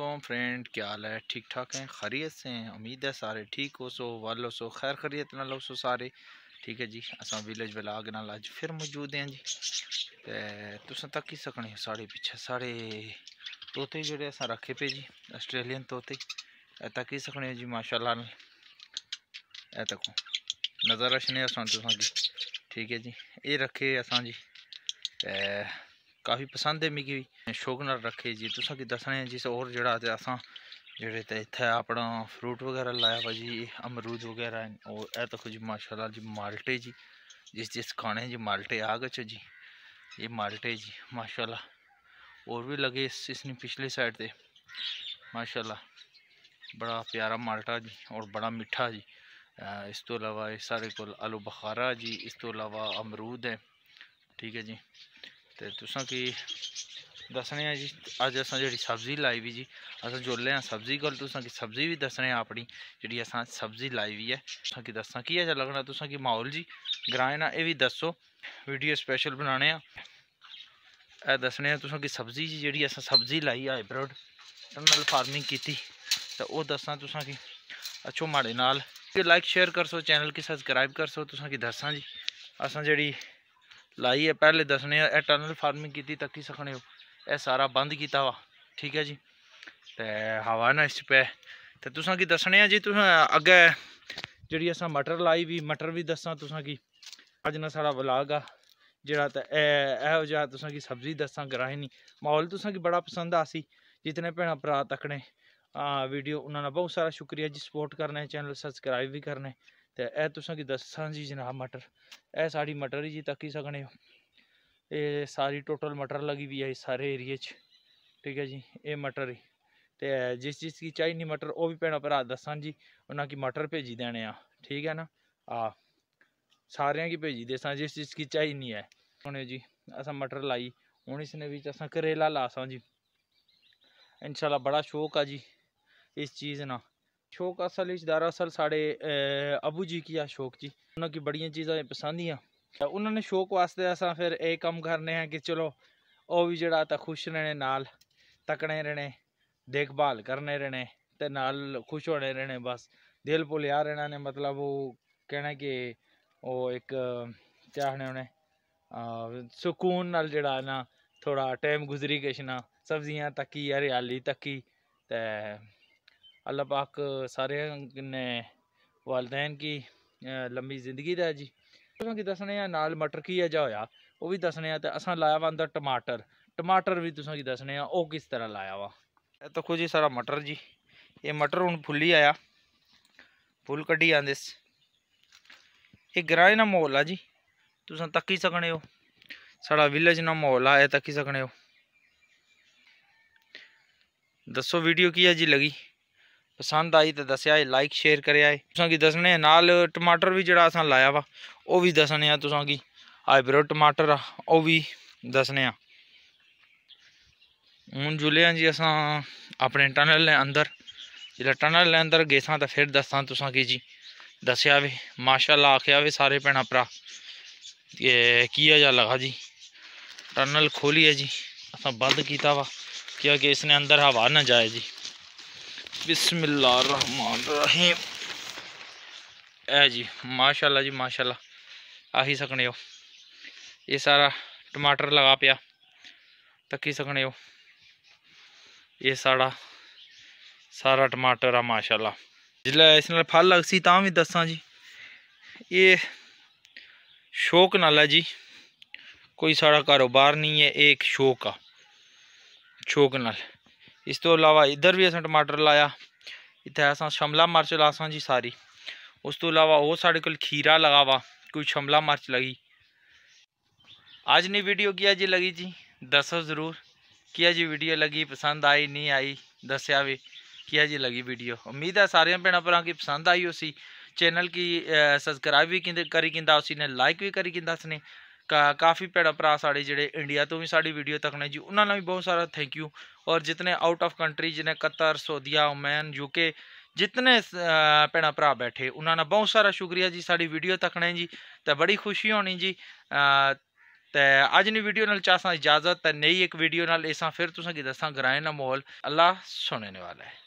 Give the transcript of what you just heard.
अल्लाम फ्रेंड क्या हाल है ठीक ठाक हैं खरीत से हैं उम्मीद है सारे ठीक हो सो वालो सो खैर खरीत ना लो सो सारे ठीक है जी अस विलेज बलाग नाल अज फिर मौजूद हैं जी ते तुस तक ही सकने साढ़े पिछे साढ़े तोते जोड़े अस रखे पे जी आस्ट्रेलियन तोते तक ही सकने जी माशाला तक तको नज़र रखने ठीक है जी ये रखे असा जी काफ़ी पसंद है मिगी शौक न रक्खे जी तुसें कि दस्सने जिस और जड़ा ते असां जेह्ड़े ते इत्थै अपना फ्रूट वगैरह लाया वा जी अमरूद वगैरह और ए तखो जी माशाल्लाह जी माल्टे जी जिस जिस खाने जी माल्टे आ गए जी ये माल्टे जी माशाल्लाह और भी लगे इस इसने पिछले साइड से माशाल्लाह बड़ा प्यारा माल्टा जी और बड़ा मिट्ठा जी इस तू तो अलावा सारे को आलू बखारा जी इस तू तो अलावा अमरूद है ठीक है जी ਤੇ ਤੁਸੀਂ ਕੀ ਦੱਸਣੇ ਆ ਜੀ ਅੱਜ ਅਸਾਂ ਜਿਹੜੀ ਸਬਜ਼ੀ ਲਾਈ ਵੀ ਜੀ ਅਸਾਂ ਜੋਲੇ ਆ ਸਬਜ਼ੀ ਕੋਲ ਤੁਸੀਂ ਕੀ ਸਬਜ਼ੀ ਵੀ ਦੱਸਣੇ ਆਪਣੀ ਜਿਹੜੀ ਅਸਾਂ ਸਬਜ਼ੀ ਲਾਈ ਵੀ ਹੈ ਤੁਸਾਂ ਕੀ ਦੱਸਾਂ ਕੀ ਹੈ ਲੱਗਣਾ ਤੁਸੀਂ ਕੀ ਮਾਹੌਲ ਜੀ ਨਾ ਇਹ ਵੀ ਦੱਸੋ ਵੀਡੀਓ ਸਪੈਸ਼ਲ ਬਣਾਣੇ ਆ ਇਹ ਦੱਸਣੇ ਆ ਤੁਸੀਂ ਕੀ ਸਬਜ਼ੀ ਜੀ ਜਿਹੜੀ ਅਸਾਂ ਸਬਜ਼ੀ ਲਾਈ ਆ ਹਾਈਬ੍ਰਿਡ ਨਾਲ ਫਾਰਮਿੰਗ ਕੀਤੀ ਤਾਂ ਉਹ ਦੱਸਾਂ ਤੁਸੀਂ ਕੀ ਅੱਛੋ ਮਾੜੇ ਨਾਲ ਲਾਈਕ ਸ਼ੇਅਰ ਕਰਸੋ ਚੈਨਲ ਕੀ ਸਬਸਕ੍ਰਾਈਬ ਕਰਸੋ ਤੁਸੀਂ ਕੀ ਦੱਸਾਂ ਜੀ ਅਸਾਂ ਜਿਹੜੀ ਲਾਈ ਹੈ ਪਹਿਲੇ ਦੱਸਣੇ ਆ ਇਹ ਟਨਲ ਫਾਰਮਿੰਗ ਕੀਤੀ ਤੱਕੀ ਸਕਣੇ ਹੋ ਇਹ ਸਾਰਾ ਬੰਦ ਕੀਤਾ ਵਾ ਠੀਕ ਹੈ ਜੀ ਤੇ ਹਵਾ ਨਾ ਇਸ ਪੈ ਤੇ ਤੁਸੀਂ ਕੀ ਦੱਸਣੇ ਆ ਜੀ ਤੁਸੀਂ ਅੱਗੇ ਜਿਹੜੀ ਅਸਾਂ ਮਟਰ ਲਾਈ ਵੀ ਮਟਰ ਵੀ ਦੱਸਾਂ ਤੁਸੀਂ ਕੀ ਅੱਜ ਨਾ ਸਾਡਾ ਵਲਾਗ ਆ ਜਿਹੜਾ ਤਾਂ ਇਹ ਇਹੋ ਜਿਹਾ ਤੁਸੀਂ ਕੀ ਸਬਜ਼ੀ ਦੱਸਾਂ ਗਰਾਹਿਨੀ ਮਾਹੌਲ ਤੁਸੀਂ ਕੀ ਬੜਾ ਪਸੰਦ ਆਸੀ ਜਿਤਨੇ ਭੈਣਾ ਭਰਾ ਤੱਕਣੇ वीडियो उन्होंने बहुत सारा शुक्रिया जी सपोर्ट करना है चैनल सब्सक्राइब भी करना है ਤੇ ਇਹ ਤੁਸਾਂ ਕੀ ਦੱਸਾਂ ਜੀ ਜਨਾਬ ਮਟਰ ਇਹ ਸਾਡੀ ਮਟਰ ਜੀ ਤੱਕੀ ਸਕਣੇ ਹੋ ਇਹ ਸਾਰੀ ਟੋਟਲ ਮਟਰ ਲਗੀ ਵੀ ਹੈ ਸਾਰੇ ਏਰੀਏ 'ਚ ਠੀਕ ਹੈ ਜੀ ਇਹ ਮਟਰ ਹੀ ਤੇ ਜਿਸ ਜਿਸ ਕੀ ਨਹੀਂ ਮਟਰ ਉਹ ਵੀ ਪੈਣਾ ਭਰਾ ਦੱਸਾਂ ਜੀ ਉਹਨਾਂ ਕੀ ਮਟਰ ਭੇਜੀ ਦੇਣੇ ਆ ਠੀਕ ਹੈ ਨਾ ਆ ਸਾਰਿਆਂ ਕੀ ਭੇਜੀ ਦੇਸਾਂ ਜਿਸ ਜਿਸ ਕੀ ਨਹੀਂ ਹੈ ਹੁਣ ਜੀ ਅਸਾਂ ਮਟਰ ਲਾਈ ਹੁਣ ਇਸ ਨੇ ਵਿੱਚ ਅਸਾਂ ਕਰੇਲਾ ਲਾਸਾਂ ਜੀ ਇਨਸ਼ਾਅੱਲਾ ਬੜਾ ਸ਼ੌਕ ਆ ਜੀ ਇਸ ਚੀਜ਼ ਨਾਲ ਸ਼ੌਕ ਅਸਲ ਵਿੱਚ असल इस दरअसल साढ़े अबू जी ਸ਼ੌਕ ਜੀ ਉਹਨਾਂ ਕੀ ਬੜੀਆਂ ਚੀਜ਼ਾਂ ਪਸੰਦੀਆਂ ਉਹਨਾਂ ਨੇ ਸ਼ੌਕ ਵਾਸਤੇ ਅਸਾਂ ਫਿਰ ਇਹ ਕੰਮ ਕਰਨੇ ਆ ਕਿ ਚਲੋ ਉਹ ਵੀ ਜਿਹੜਾ ਤਾਂ ਖੁਸ਼ ਰਹਿਣੇ ਨਾਲ ਤਕਣੇ ਰਹਿਣੇ ਦੇਖਭਾਲ ਕਰਨੇ ਰਹਿਣੇ ਤੇ ਨਾਲ ਖੁਸ਼ ਹੋਣੇ ਰਹਿਣੇ ਬਸ ਦਿਲ ਭੁਲਿਆ ਰਹਿਣਾ ਨੇ ਮਤਲਬ ਉਹ ਕਹਿਣਾ ਕਿ ਉਹ ਇੱਕ ਚਾਹਣੇ ਉਹਨੇ ਸਕੂਨ ਨਾਲ ਜਿਹੜਾ ਨਾ ਥੋੜਾ ਟਾਈਮ ਗੁਜ਼ਰੀ ਕਿਸ਼ਨਾ ਸਬਜ਼ੀਆਂ ਤੱਕੀ ਹਰਿਆਲੀ ਤੱਕੀ ਤੇ अल्लाह पाक सारे ने वालदेन की लंबी जिंदगी दै जी तुसेंगी दस्सने आं नाल मटर घिया जा होएआ ओह् बी दस्सने आं ते लाया वा अंदर टमाटर टमाटर भी तुसेंगी दस्सने आं किस तरह लाया वा देखो जी सारा मटर जी एह् मटर हून फुल्ली आया फुल क्ढी आंदे एह् ग्रांऽ ना म्हौल ऐ जी तुस तक्की सकने हो साढ़ा विलेज ना माहौल है तक्की सकने हो दस्सो वीडियो की जी लगी ਪਸੰਦ ਆਈ ਤਾਂ ਦੱਸਿਆ ਏ ਲਾਈਕ ਸ਼ੇਅਰ ਕਰਿਆ ਏ ਤੁਸੀਂ ਕੀ ਦੱਸਣੇ ਨਾਲ ਟਮਾਟਰ ਵੀ ਜਿਹੜਾ ਅਸਾਂ ਲਾਇਆ ਵਾ ਉਹ ਵੀ ਦੱਸਣੇ ਆ ਤੁਸੀਂ ਕੀ ਹਾਈਬ੍ਰਿਡ ਟਮਾਟਰ ਆ ਉਹ ਵੀ ਦੱਸਣੇ ਆ ਹੁਣ ਜੁਲਿਆ ਜੀ ਅਸਾਂ ਆਪਣੇ ਟਨਲ ਦੇ ਅੰਦਰ ਜਿਹੜਾ ਟਨਲ ਦੇ ਅੰਦਰ ਗੇਸਾਂ ਤਾਂ ਫਿਰ ਦੱਸਾਂ ਤੁਸੀਂ ਕੀ ਜੀ ਦੱਸਿਆ ਵੇ ਮਾਸ਼ਾਅੱਲਾ ਆਖਿਆ ਵੇ ਸਾਰੇ ਭੈਣਾ ਭਰਾ ਇਹ ਕੀਆ ਜਾ ਲਗਾ ਜੀ टनल खोली है जी असा बंद किया वा क्या कि इसने अंदर हवा ना जाए जी बिस्मिल्लाहिर्रहमानिर्रहीम ए जी माशाल्लाह जी माशाल्लाह आ ही सकने हो ये सारा टमाटर लगा पिया तकी सकने हो ये साड़ा सारा टमाटर आ माशाल्लाह जिसलै इस फल लगसी तां भी दसा जी ये शौक नाल है जी कोई साड़ा कारोबार नहीं है एक शौक आ शौक नाल इस ਤੋਂ ਇਲਾਵਾ ਇੱਧਰ ਵੀ ਅਸੀਂ ਟਮਾਟਰ ਲਾਇਆ ਇੱਥੇ ਅਸਾਂ ਸ਼ਮਲਾ ਮਿਰਚ ਲਾਸਾਂ ਜੀ ਸਾਰੀ ਉਸ ਤੋਂ ਇਲਾਵਾ ਉਹ ਸਾਡੇ ਕੋਲ ਖੀਰਾ ਲਗਾ ਵਾ ਕੋਈ ਸ਼ਮਲਾ ਮਿਰਚ ਲਗੀ आज नहीं वीडियो किया जी लगी जी दसो ज़रूर किया जी वीडियो लगी पसंद आई नहीं आई दसिया भी किया जी लगी वीडियो उम्मीद है सारे भैन भरा की पसंद आई उसी चैनल की सब्सक्राइब भी करी किंदा उसने लाइक भी करी किंदा उसने ਕਾ ਕਾਫੀ ਭੈੜਾ ਭਰਾ ਸਾਡੇ ਜਿਹੜੇ ਇੰਡੀਆ ਤੋਂ ਵੀ ਸਾਡੀ ਵੀਡੀਓ ਤੱਕ ਨੇ ਜੀ ਉਹਨਾਂ ਨਾਲ ਵੀ ਬਹੁਤ ਸਾਰਾ ਥੈਂਕ ਯੂ ਔਰ ਜਿਤਨੇ ਆਊਟ ਆਫ ਕੰਟਰੀ ਜਿਨੇ ਕਤਰ ਸੌਦੀਆ जितने भैं भ्रा बैठे उन्होंने बहुत सारा शुक्रिया जी साड़ी वीडियो तकने जी तो बड़ी खुशी होनी जी तो अज नी वीडियो नाल चाह इजाजत तो नई एक वीडियो नाल फिर तुसा की दसा ग्राएं ना माहौल अल्लाह सुनने वाला है